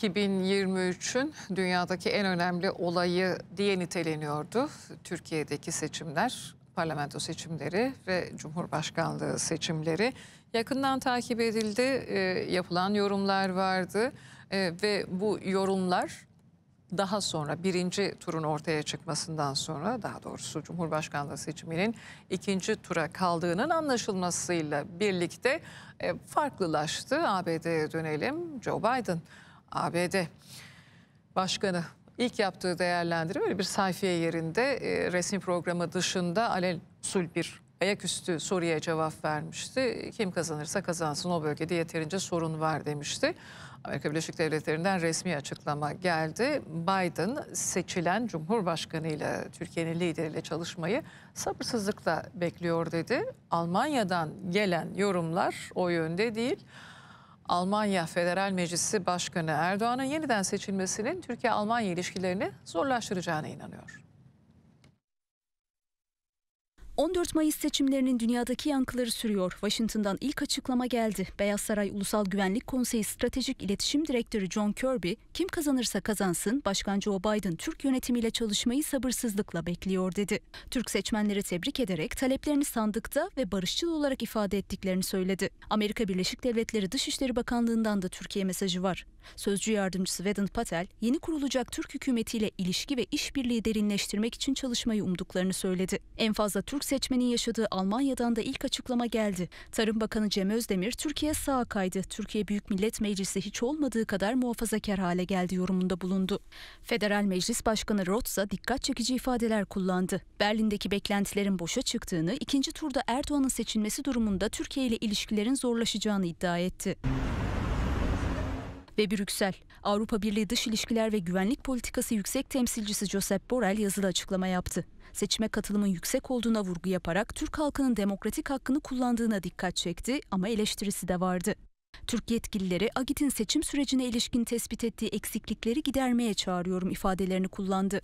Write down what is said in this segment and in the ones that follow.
2023'ün dünyadaki en önemli olayı diye niteleniyordu. Türkiye'deki seçimler, parlamento seçimleri ve cumhurbaşkanlığı seçimleri yakından takip edildi. E, yapılan yorumlar vardı e, ve bu yorumlar daha sonra birinci turun ortaya çıkmasından sonra daha doğrusu Cumhurbaşkanlığı seçiminin ikinci tura kaldığının anlaşılmasıyla birlikte e, farklılaştı. ABD'ye dönelim Joe Biden ABD Başkanı ilk yaptığı değerlendirme öyle bir sayfiye yerinde e, resim programı dışında alel sul bir ayaküstü soruya cevap vermişti. Kim kazanırsa kazansın o bölgede yeterince sorun var demişti. Amerika Birleşik Devletleri'nden resmi açıklama geldi. Biden seçilen Cumhurbaşkanı ile Türkiye'nin lideriyle çalışmayı sabırsızlıkla bekliyor dedi. Almanya'dan gelen yorumlar o yönde değil. Almanya Federal Meclisi Başkanı Erdoğan'ın yeniden seçilmesinin Türkiye-Almanya ilişkilerini zorlaştıracağına inanıyor. 14 Mayıs seçimlerinin dünyadaki yankıları sürüyor. Washington'dan ilk açıklama geldi. Beyaz Saray Ulusal Güvenlik Konseyi Stratejik İletişim Direktörü John Kirby, kim kazanırsa kazansın Başkan Joe Biden Türk yönetimiyle çalışmayı sabırsızlıkla bekliyor dedi. Türk seçmenleri tebrik ederek taleplerini sandıkta ve barışçıl olarak ifade ettiklerini söyledi. Amerika Birleşik Devletleri Dışişleri Bakanlığı'ndan da Türkiye mesajı var. Sözcü yardımcısı Vedant Patel, yeni kurulacak Türk hükümetiyle ilişki ve işbirliği derinleştirmek için çalışmayı umduklarını söyledi. En fazla Türk seçmenin yaşadığı Almanya'dan da ilk açıklama geldi. Tarım Bakanı Cem Özdemir, Türkiye sağa kaydı. Türkiye Büyük Millet Meclisi hiç olmadığı kadar muhafazakar hale geldi yorumunda bulundu. Federal Meclis Başkanı Rotsa dikkat çekici ifadeler kullandı. Berlin'deki beklentilerin boşa çıktığını, ikinci turda Erdoğan'ın seçilmesi durumunda Türkiye ile ilişkilerin zorlaşacağını iddia etti ve Brüksel. Avrupa Birliği Dış İlişkiler ve Güvenlik Politikası Yüksek Temsilcisi Josep Borrell yazılı açıklama yaptı. Seçime katılımın yüksek olduğuna vurgu yaparak Türk halkının demokratik hakkını kullandığına dikkat çekti ama eleştirisi de vardı. Türk yetkilileri agitin seçim sürecine ilişkin tespit ettiği eksiklikleri gidermeye çağırıyorum ifadelerini kullandı.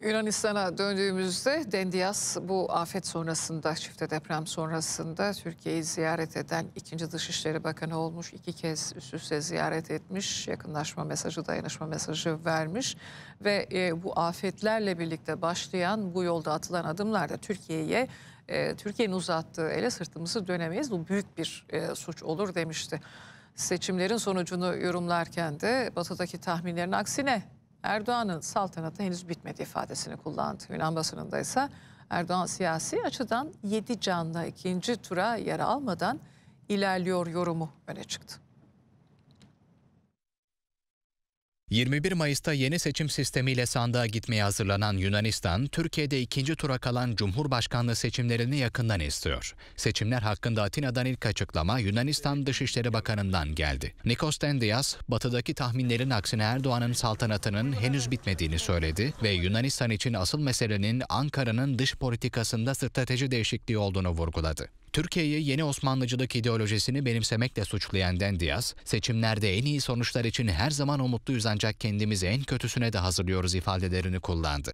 Yunanistan'a döndüğümüzde Dendias bu afet sonrasında, çifte deprem sonrasında Türkiye'yi ziyaret eden ikinci Dışişleri Bakanı olmuş. iki kez üst üste ziyaret etmiş, yakınlaşma mesajı, dayanışma mesajı vermiş. Ve e, bu afetlerle birlikte başlayan bu yolda atılan adımlar da Türkiye'ye e, Türkiye'nin uzattığı ele sırtımızı dönemeyiz. Bu büyük bir e, suç olur demişti. Seçimlerin sonucunu yorumlarken de batıdaki tahminlerin aksine Erdoğan'ın saltanatı henüz bitmedi ifadesini kullandı. Yunan basınında ise Erdoğan siyasi açıdan 7 canla ikinci tura yer almadan ilerliyor yorumu öne çıktı. 21 Mayıs'ta yeni seçim sistemiyle sandığa gitmeye hazırlanan Yunanistan, Türkiye'de ikinci tura kalan Cumhurbaşkanlığı seçimlerini yakından istiyor. Seçimler hakkında Atina'dan ilk açıklama Yunanistan Dışişleri Bakanı'ndan geldi. Nikos Dendias, batıdaki tahminlerin aksine Erdoğan'ın saltanatının henüz bitmediğini söyledi ve Yunanistan için asıl meselenin Ankara'nın dış politikasında strateji değişikliği olduğunu vurguladı. Türkiye'yi yeni Osmanlıcılık ideolojisini benimsemekle suçlayan Dendias, seçimlerde en iyi sonuçlar için her zaman umutlu yüzen ancak kendimizi en kötüsüne de hazırlıyoruz ifadelerini kullandı.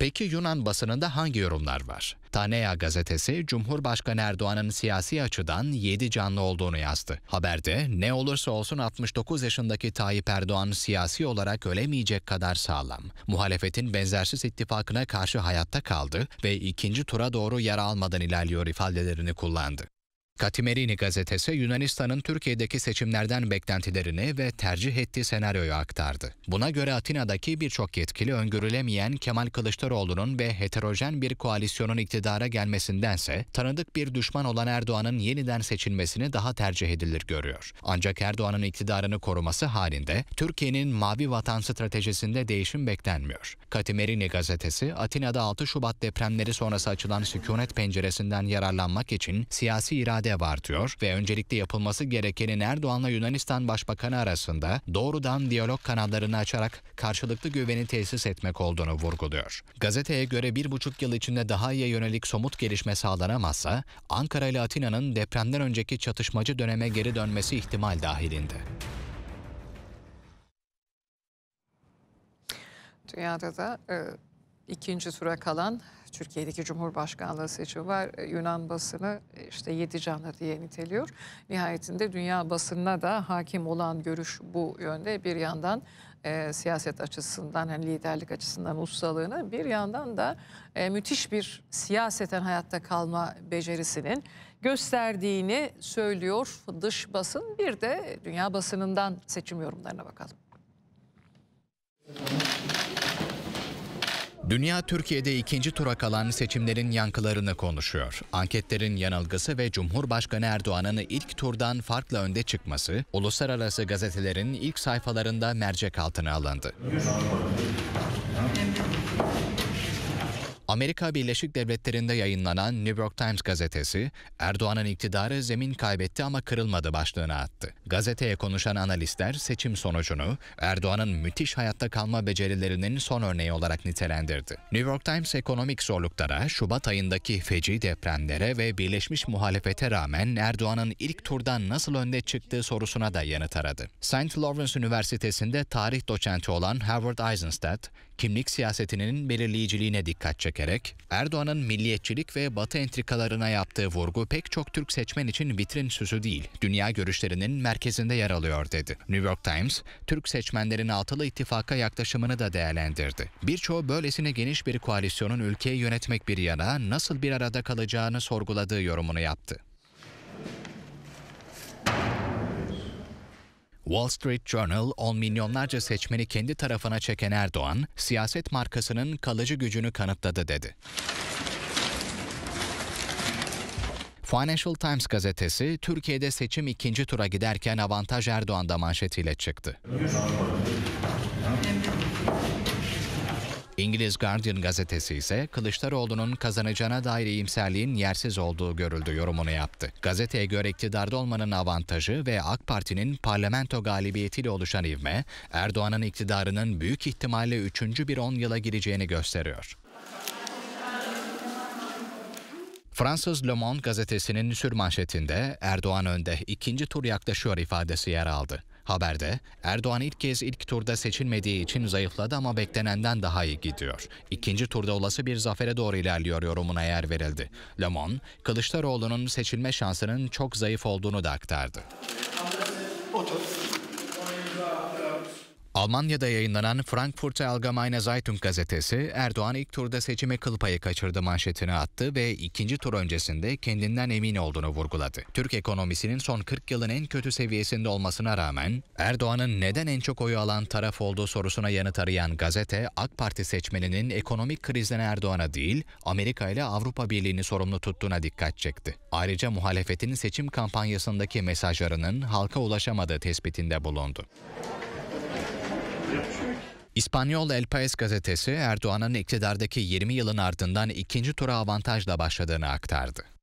Peki Yunan basınında hangi yorumlar var? Tanea gazetesi Cumhurbaşkanı Erdoğan'ın siyasi açıdan 7 canlı olduğunu yazdı. Haberde ne olursa olsun 69 yaşındaki Tayyip Erdoğan siyasi olarak ölemeyecek kadar sağlam. Muhalefetin benzersiz ittifakına karşı hayatta kaldı ve ikinci tura doğru yara almadan ilerliyor ifadelerini kullandı. Katimerini gazetesi Yunanistan'ın Türkiye'deki seçimlerden beklentilerini ve tercih ettiği senaryoyu aktardı. Buna göre Atina'daki birçok yetkili öngörülemeyen Kemal Kılıçdaroğlu'nun ve heterojen bir koalisyonun iktidara gelmesindense tanıdık bir düşman olan Erdoğan'ın yeniden seçilmesini daha tercih edilir görüyor. Ancak Erdoğan'ın iktidarını koruması halinde Türkiye'nin mavi vatan stratejisinde değişim beklenmiyor. Katimerini gazetesi Atina'da 6 Şubat depremleri sonrası açılan sükunet penceresinden yararlanmak için siyasi irade alev artıyor ve öncelikle yapılması gerekeni Erdoğan'la Yunanistan Başbakanı arasında doğrudan diyalog kanallarını açarak karşılıklı güveni tesis etmek olduğunu vurguluyor. Gazeteye göre bir buçuk yıl içinde daha iyi yönelik somut gelişme sağlanamazsa Ankara ile Atina'nın depremden önceki çatışmacı döneme geri dönmesi ihtimal dahilinde. Dünyada da e, ikinci tura kalan Türkiye'deki Cumhurbaşkanlığı seçimi var. E, Yunan basını e, işte yedi canlı diye niteliyor. Nihayetinde dünya basınına da hakim olan görüş bu yönde. Bir yandan e, siyaset açısından, hani liderlik açısından ustalığını bir yandan da e, müthiş bir siyaseten hayatta kalma becerisinin gösterdiğini söylüyor dış basın. Bir de dünya basınından seçim yorumlarına bakalım. Dünya Türkiye'de ikinci tura kalan seçimlerin yankılarını konuşuyor. Anketlerin yanılgısı ve Cumhurbaşkanı Erdoğan'ın ilk turdan farklı önde çıkması, uluslararası gazetelerin ilk sayfalarında mercek altına alındı. Amerika Birleşik Devletleri'nde yayınlanan New York Times gazetesi, Erdoğan'ın iktidarı zemin kaybetti ama kırılmadı başlığına attı. Gazeteye konuşan analistler seçim sonucunu Erdoğan'ın müthiş hayatta kalma becerilerinin son örneği olarak nitelendirdi. New York Times ekonomik zorluklara, Şubat ayındaki feci depremlere ve birleşmiş muhalefete rağmen Erdoğan'ın ilk turdan nasıl önde çıktığı sorusuna da yanıt aradı. St. Lawrence Üniversitesi'nde tarih doçenti olan Howard Eisenstadt, kimlik siyasetinin belirleyiciliğine dikkat çekti gerek, Erdoğan'ın milliyetçilik ve batı entrikalarına yaptığı vurgu pek çok Türk seçmen için vitrin süsü değil, dünya görüşlerinin merkezinde yer alıyor dedi. New York Times, Türk seçmenlerin altılı ittifaka yaklaşımını da değerlendirdi. Birçoğu böylesine geniş bir koalisyonun ülkeyi yönetmek bir yana nasıl bir arada kalacağını sorguladığı yorumunu yaptı. Wall Street Journal, on milyonlarca seçmeni kendi tarafına çeken Erdoğan, siyaset markasının kalıcı gücünü kanıtladı dedi. Financial Times gazetesi Türkiye'de seçim ikinci tura giderken avantaj Erdoğan'da manşetiyle çıktı. İngiliz Guardian gazetesi ise Kılıçdaroğlu'nun kazanacağına dair iyimserliğin yersiz olduğu görüldü yorumunu yaptı. Gazeteye göre iktidarda olmanın avantajı ve AK Parti'nin parlamento galibiyetiyle oluşan ivme, Erdoğan'ın iktidarının büyük ihtimalle 3. bir 10 yıla gireceğini gösteriyor. Fransız Le Monde gazetesinin sür manşetinde Erdoğan önde ikinci tur yaklaşıyor ifadesi yer aldı. Haberde Erdoğan ilk kez ilk turda seçilmediği için zayıfladı ama beklenenden daha iyi gidiyor. İkinci turda olası bir zafere doğru ilerliyor yorumuna yer verildi. Le Monde, Kılıçdaroğlu'nun seçilme şansının çok zayıf olduğunu da aktardı. Otur. Almanya'da yayınlanan Frankfurter Allgemeine Zeitung gazetesi Erdoğan ilk turda seçime kıl payı kaçırdı manşetini attı ve ikinci tur öncesinde kendinden emin olduğunu vurguladı. Türk ekonomisinin son 40 yılın en kötü seviyesinde olmasına rağmen Erdoğan'ın neden en çok oyu alan taraf olduğu sorusuna yanıt arayan gazete AK Parti seçmeninin ekonomik krizden Erdoğan'a değil Amerika ile Avrupa Birliği'ni sorumlu tuttuğuna dikkat çekti. Ayrıca muhalefetin seçim kampanyasındaki mesajlarının halka ulaşamadığı tespitinde bulundu. İspanyol El País gazetesi Erdoğan'ın iktidardaki 20 yılın ardından ikinci tura avantajla başladığını aktardı.